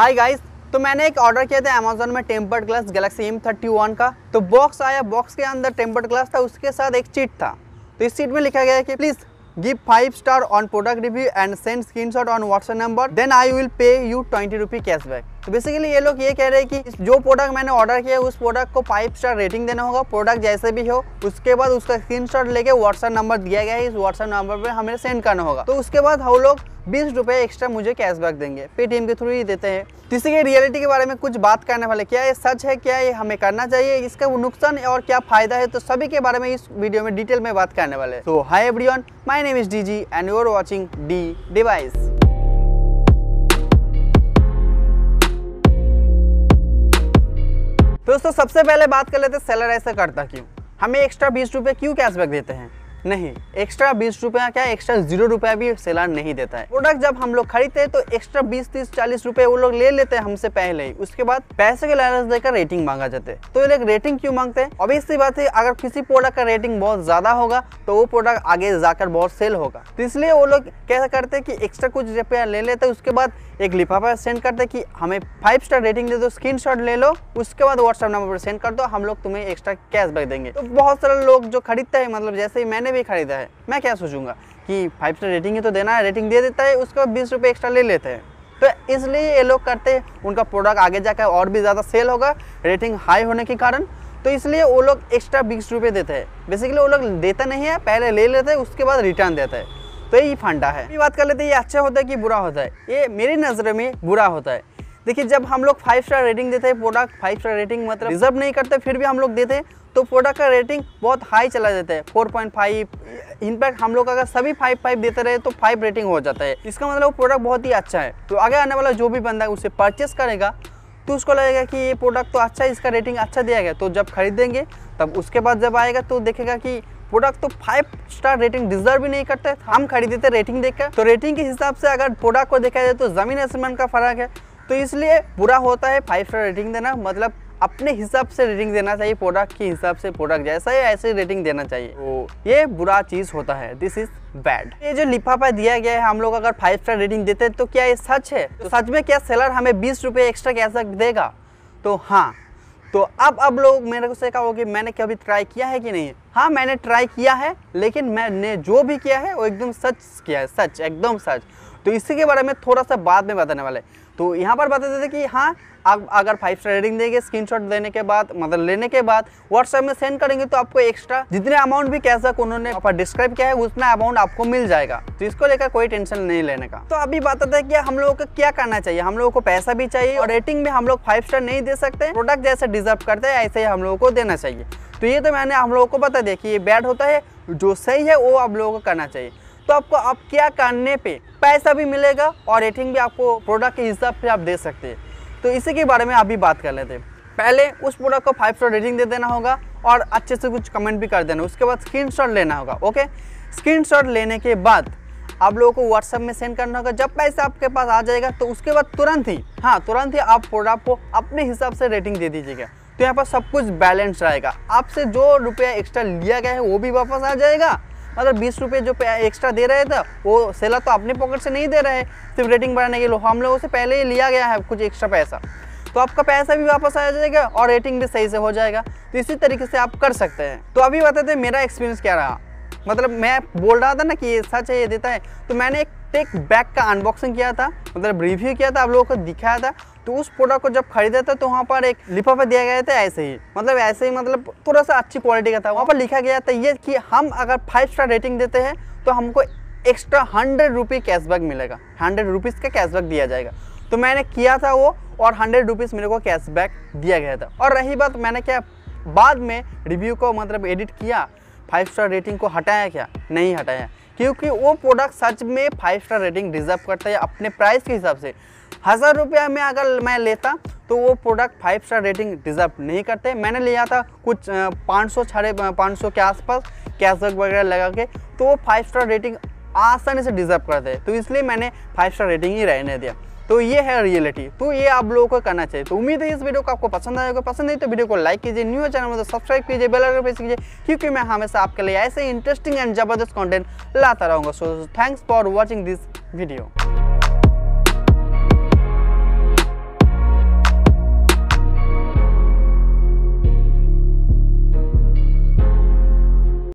hi guys तो मैंने एक ऑर्डर किया था अमेजोन में tempered glass Galaxy M thirty one का तो बॉक्स आया बॉक्स के अंदर टेम्पर्ड ग्लास था उसके साथ एक चीट था तो इस चीट में लिखा गया कि please give five star on product review and send screen on WhatsApp number then I will pay you twenty rupee cashback basically तो ये लोग ये कह रहे हैं कि जो प्रोडक्ट मैंने ऑर्डर किया है उस प्रोडक्ट को फाइव स्टार रेटिंग देना होगा प्रोडक्ट जैसे भी हो उसके बाद उसका स्क्रीन लेके व्हाट्सएप नंबर दिया गया है इस व्हाट्सएप नंबर पर हमें सेंड करना होगा तो उसके बाद हम लोग बीस रुपये एक्स्ट्रा मुझे कैशबैक देंगे पेटीएम के थ्रू ही देते हैं किसी के रियलिटी के बारे में कुछ बात करने वाले क्या ये सच है क्या ये हमें करना चाहिए इसका नुकसान और क्या फायदा है तो सभी के बारे में इस वीडियो में डिटेल में बात करने वाले तो hi everyone my name is DG and you are watching the device दोस्तों सबसे पहले बात कर लेते हैं सेलर ऐसा करता क्यों हमें एक्स्ट्रा बीस रुपये क्यों कैशबैक देते हैं नहीं एक्स्ट्रा बीस रुपया क्या एक्स्ट्रा जीरो रुपया भी सेलर नहीं देता है प्रोडक्ट जब हम लोग खरीदते हैं तो एक्स्ट्रा बीस तीस चालीस रुपए वो लोग ले लेते हैं हमसे पहले ही उसके बाद पैसे के लालच देकर रेटिंग मांगा जाते हैं तो ये लोग रेटिंग क्यों मांगते हैं इसी बात है अगर किसी प्रोडक्ट का रेटिंग बहुत ज्यादा होगा तो वो प्रोडक्ट आगे जाकर बहुत सेल होगा तो इसलिए वो लोग क्या करते हैं कि एक्स्ट्रा कुछ रुपया ले लेते हैं उसके बाद एक लिफाफा सेंड करते कि हमें फाइव स्टार रेटिंग दे दो स्क्रीन ले लो उसके बाद व्हाट्सएप नंबर पर सेंड कर दो हम लोग तुम्हें एक्स्ट्रा कैशबैक देंगे तो बहुत सारे लोग जो खरीदते हैं मतलब जैसे ही मैंने मैंने भी ख़रीदा है मैं क्या सोचूंगा कि फाइव स्टार रेटिंग ही तो देना है रेटिंग दे देता है उसको बीस रुपये एक्स्ट्रा ले लेते हैं तो इसलिए ये लोग करते हैं उनका प्रोडक्ट आगे जाकर और भी ज़्यादा सेल होगा रेटिंग हाई होने के कारण तो इसलिए वो लोग एक्स्ट्रा बीस रुपये देते हैं बेसिकली वो लोग देता नहीं है पहले ले लेते हैं उसके बाद रिटर्न देते हैं तो यही फंडा है ये बात कर लेते हैं ये अच्छा होता है कि बुरा होता है ये मेरी नज़र में बुरा होता है देखिए जब हम लोग फाइव स्टार रेटिंग देते हैं प्रोडक्ट फाइव स्टार रेटिंग मतलब रिजर्व नहीं करते फिर भी हम लोग देते तो प्रोडक्ट का रेटिंग बहुत हाई चला जाता है फोर पॉइंट फाइव इनफैक्ट हम लोग अगर सभी फाइव फाइव देते रहे तो फाइव रेटिंग हो जाता है इसका मतलब वो प्रोडक्ट बहुत ही अच्छा है तो आगे आने वाला जो भी बंदा है उसे परचेस करेगा तो उसको लगेगा कि ये प्रोडक्ट तो अच्छा है इसका रेटिंग अच्छा दिया गया तो जब खरीदेंगे तब उसके बाद जब आएगा तो देखेगा कि प्रोडक्ट तो फाइव स्टार रेटिंग डिजर्व भी नहीं करते हम खरीदते रेटिंग देखकर तो रेटिंग के हिसाब से अगर प्रोडक्ट को देखा जाए तो ज़मीन आसमान का फर्क है तो इसलिए बुरा होता है फाइव स्टार रेटिंग देना मतलब अपने हिसाब से रेटिंग देना चाहिए प्रोडक्ट के हिसाब से प्रोडक्ट जैसा है ऐसे रेटिंग देना चाहिए तो ये बुरा चीज़ होता है दिस इज बैड ये जो लिफाफा दिया गया है हम लोग अगर फाइव स्टार रेटिंग देते हैं तो क्या ये सच है तो सच में क्या सेलर हमें बीस रुपये एक्स्ट्रा कैसा देगा तो हाँ तो अब अब लोग मेरे को से कहा कि मैंने कभी ट्राई किया है कि नहीं हाँ मैंने ट्राई किया है लेकिन मैंने जो भी किया है वो एकदम सच किया है सच एकदम सच तो इसी के बारे में थोड़ा सा बाद में बताने वाले तो यहाँ पर बता देते कि हाँ आप अगर फाइव स्टार रेटिंग देंगे स्क्रीनशॉट देने के बाद मतलब लेने के बाद व्हाट्सएप में सेंड करेंगे तो आपको एक्स्ट्रा जितने अमाउंट भी कैसा उन्होंने डिस्क्राइब किया है उतना अमाउंट आपको मिल जाएगा तो इसको लेकर कोई टेंशन नहीं लेने का तो अभी बताते है कि हम लोगों को क्या करना चाहिए हम लोगों को पैसा भी चाहिए और रेटिंग में हम लोग फाइव स्टार नहीं दे सकते प्रोडक्ट जैसे डिजर्व करते हैं ऐसे ही हम लोगों को देना चाहिए तो ये तो मैंने हम लोगों को बता दिया कि ये बैड होता है जो सही है वो आप लोगों को करना चाहिए तो आपको अब क्या करने पे पैसा भी मिलेगा और रेटिंग भी आपको प्रोडक्ट के हिसाब से आप दे सकते हैं तो इसी के बारे में आप भी बात कर लेते हैं पहले उस प्रोडक्ट को फाइव स्टार रेटिंग दे देना होगा और अच्छे से कुछ कमेंट भी कर देना उसके बाद स्क्रीन लेना होगा ओके स्क्रीन लेने के बाद आप लोगों को व्हाट्सएप में सेंड करना होगा जब पैसा आपके पास आ जाएगा तो उसके बाद तुरंत ही हाँ तुरंत ही आप प्रोडक्ट को अपने हिसाब से रेटिंग दे दीजिएगा तो यहाँ पर सब कुछ बैलेंस रहेगा आपसे जो रुपया एक्स्ट्रा लिया गया है वो भी वापस आ जाएगा मतलब बीस रुपये जो एक्स्ट्रा दे रहे थे वो सेलर तो अपने पॉकेट से नहीं दे रहे सिर्फ रेटिंग बढ़ाने के लिए हम लोगों से पहले ही लिया गया है कुछ एक्स्ट्रा पैसा तो आपका पैसा भी वापस आ जाएगा और रेटिंग भी सही से हो जाएगा तो इसी तरीके से आप कर सकते हैं तो अभी बताते हैं मेरा एक्सपीरियंस क्या रहा मतलब मैं बोल रहा था ना कि ये सच है ये देता है तो मैंने एक प्रत्येक बैग का अनबॉक्सिंग किया था मतलब रिव्यू किया था आप लोगों को दिखाया था तो उस प्रोडक्ट को जब खरीदा था तो वहाँ पर एक लिफाफा दिया गया था ऐसे ही मतलब ऐसे ही मतलब थोड़ा सा अच्छी क्वालिटी का था वहाँ पर लिखा गया था ये कि हम अगर फाइव स्टार रेटिंग देते हैं तो हमको एक्स्ट्रा हंड्रेड रुपी कैशबैक मिलेगा हंड्रेड रुपीज़ का कैशबैक दिया जाएगा तो मैंने किया था वो और हंड्रेड रुपीज़ मेरे को कैशबैक दिया गया था और रही बात मैंने क्या बाद में रिव्यू को मतलब एडिट किया फाइव स्टार रेटिंग को हटाया क्या नहीं हटाया क्योंकि वो प्रोडक्ट सच में फाइव स्टार रेटिंग डिजर्व करता है अपने प्राइस के हिसाब से हज़ार रुपया में अगर मैं लेता तो वो product five star rating deserve नहीं करते मैंने लिया था कुछ पाँच सौ साढ़े पाँच सौ के आसपास कैशबैक वगैरह लगा के तो वो फाइव स्टार रेटिंग आसानी से डिजर्व करते हैं तो इसलिए मैंने फाइव स्टार रेटिंग ही रहने दिया तो ये है रियलिटी तो ये आप लोगों को करना चाहिए तो उम्मीद है इस वीडियो को आपको पसंद आएगा पसंद नहीं तो वीडियो को लाइक कीजिए न्यू चैनल में सब्सक्राइब तो कीजिए बेल आइकन प्रेस कीजिए क्योंकि मैं हमेशा आपके लिए ऐसे इंटरेस्टिंग एंड जबरदस्त कॉन्टेंट लाता रहूंगा so thanks for watching this video